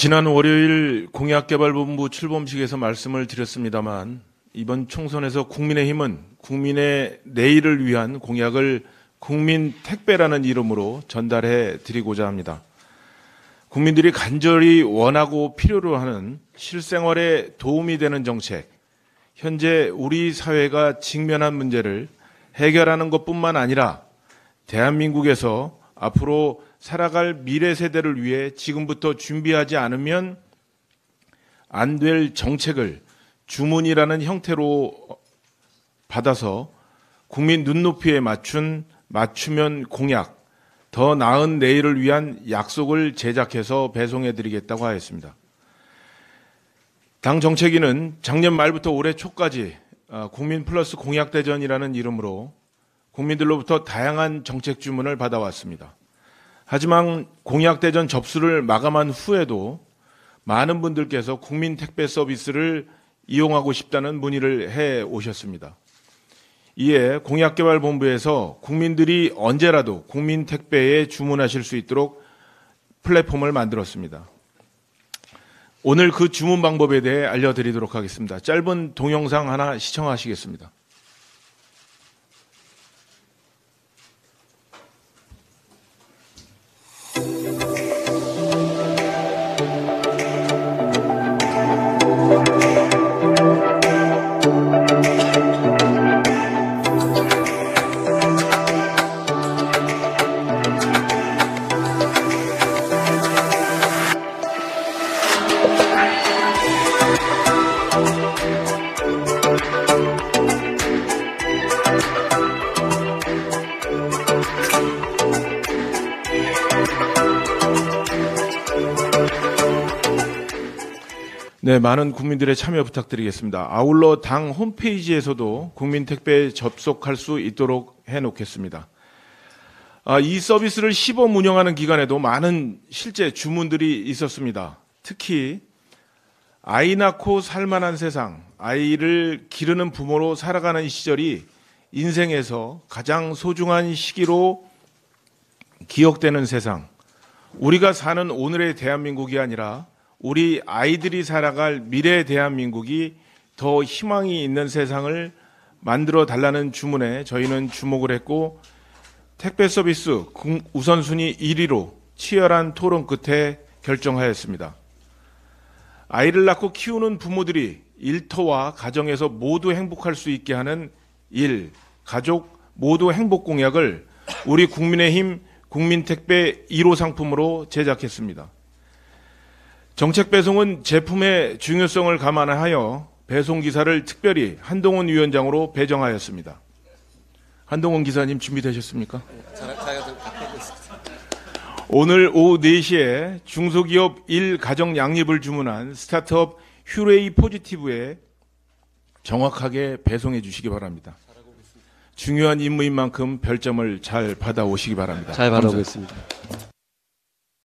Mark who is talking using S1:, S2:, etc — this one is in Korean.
S1: 지난 월요일 공약개발본부 출범식에서 말씀을 드렸습니다만 이번 총선에서 국민의힘은 국민의 내일을 위한 공약을 국민 택배라는 이름으로 전달해 드리고자 합니다. 국민들이 간절히 원하고 필요로 하는 실생활에 도움이 되는 정책, 현재 우리 사회가 직면한 문제를 해결하는 것뿐만 아니라 대한민국에서 앞으로 살아갈 미래 세대를 위해 지금부터 준비하지 않으면 안 될 정책을 주문이라는 형태로 받아서 국민 눈높이에 맞춘 맞추면 공약, 더 나은 내일을 위한 약속을 제작해서 배송해 드리겠다고 하였습니다. 당 정책위는 작년 말부터 올해 초까지 어, 국민 플러스 공약대전이라는 이름으로 국민들로부터 다양한 정책 주문을 받아왔습니다. 하지만 공약대전 접수를 마감한 후에도 많은 분들께서 국민 택배 서비스를 이용하고 싶다는 문의를 해 오셨습니다. 이에 공약개발본부에서 국민들이 언제라도 국민 택배에 주문하실 수 있도록 플랫폼을 만들었습니다. 오늘 그 주문 방법에 대해 알려드리도록 하겠습니다. 짧은 동영상 하나 시청하시겠습니다. 네, 많은 국민들의 참여 부탁드리겠습니다. 아울러 당 홈페이지에서도 국민 택배에 접속할 수 있도록 해 놓겠습니다. 아, 이 서비스를 시범 운영하는 기간에도 많은 실제 주문들이 있었습니다. 특히 아이 낳고 살만한 세상, 아이를 기르는 부모로 살아가는 시절이 인생에서 가장 소중한 시기로 기억되는 세상, 우리가 사는 오늘의 대한민국이 아니라 우리 아이들이 살아갈 미래 대한민국이 더 희망이 있는 세상을 만들어 달라는 주문에 저희는 주목을 했고 택배 서비스 우선순위 1위로 치열한 토론 끝에 결정하였습니다. 아이를 낳고 키우는 부모들이 일터와 가정에서 모두 행복할 수 있게 하는 일, 가족 모두 행복 공약을 우리 국민의힘 국민택배 1호 상품으로 제작했습니다. 정책 배송은 제품의 중요성을 감안하여 배송 기사를 특별히 한동훈 위원장으로 배정하였습니다. 한동훈 기사님 준비되셨습니까? 오늘 오후 4시에 중소기업 1 가정 양립을 주문한 스타트업 휴레이 포지티브에 정확하게 배송해 주시기 바랍니다. 중요한 임무인 만큼 별점을 잘 받아오시기 바랍니다. 잘 받아오겠습니다.